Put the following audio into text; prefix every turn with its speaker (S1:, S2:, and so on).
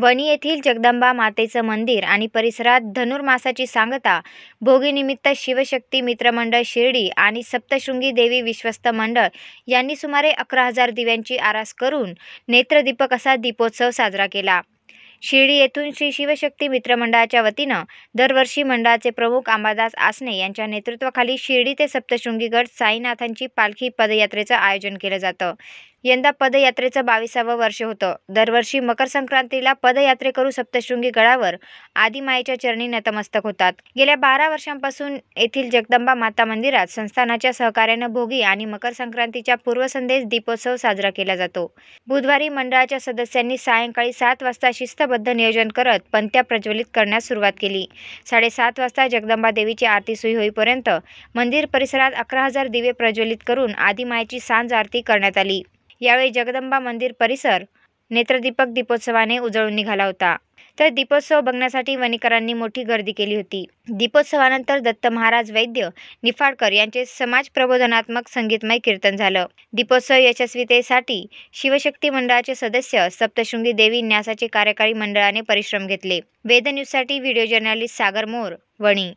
S1: वणी येथील जगदंबा मातेचं मंदिर आणि परिसरात धनुर्मासाची सांगता भोगीनिमित्त शिवशक्ती मित्रमंडळ शिर्डी आणि सप्तशृंगी देवी विश्वस्त मंडळ यांनी सुमारे अकरा हजार दिव्यांची आरास करून नेत्रदीपक असा दीपोत्सव साजरा केला शिर्डी येथून श्री शिवशक्ती मित्रमंडळाच्या वतीनं दरवर्षी मंडळाचे प्रमुख अंबादास आसने यांच्या नेतृत्वाखाली शिर्डी ते सप्तशृंगीगड साईनाथांची पालखी पदयात्रेचं आयोजन केलं जातं यंदा पदयात्रेचं बावीसावं वर्ष होतं दरवर्षी मकर संक्रांतीला करू सप्तशृंगी गडावर आदिमायेच्या चरणी नतमस्तक होतात गेल्या बारा वर्षांपासून येथील जगदंबा माता मंदिरात संस्थानाच्या सहकार्यानं भोगी आणि मकर संक्रांतीच्या पूर्वसंदेश दीपोत्सव साजरा केला जातो बुधवारी मंडळाच्या सदस्यांनी सायंकाळी सात वाजता शिस्तबद्ध नियोजन करत पंत्या प्रज्वलित करण्यास सुरुवात केली साडेसात वाजता जगदंबा देवीची आरती सुई होईपर्यंत मंदिर परिसरात अकरा हजार दिवे प्रज्वलित करून आदिमायेची सांज आरती करण्यात आली यावेळी जगदंबा मंदिर परिसर नेत्रदीपक दीपोत्सवाने उजळून निघाला होता तर दीपोत्सव बघण्यासाठी वणीकरांनी मोठी गर्दी केली होती दीपोत्सवानंतर दत्त महाराज वैद्य निफाडकर यांचे समाज प्रबोधनात्मक संगीतमय कीर्तन झालं दीपोत्सव यशस्वीतेसाठी शिवशक्ती मंडळाचे सदस्य सप्तशृंगी देवी न्यासाचे कार्यकारी मंडळाने परिश्रम घेतले वेद न्यूजसाठी व्हिडिओ जर्नलिस्ट सागर मोर वणी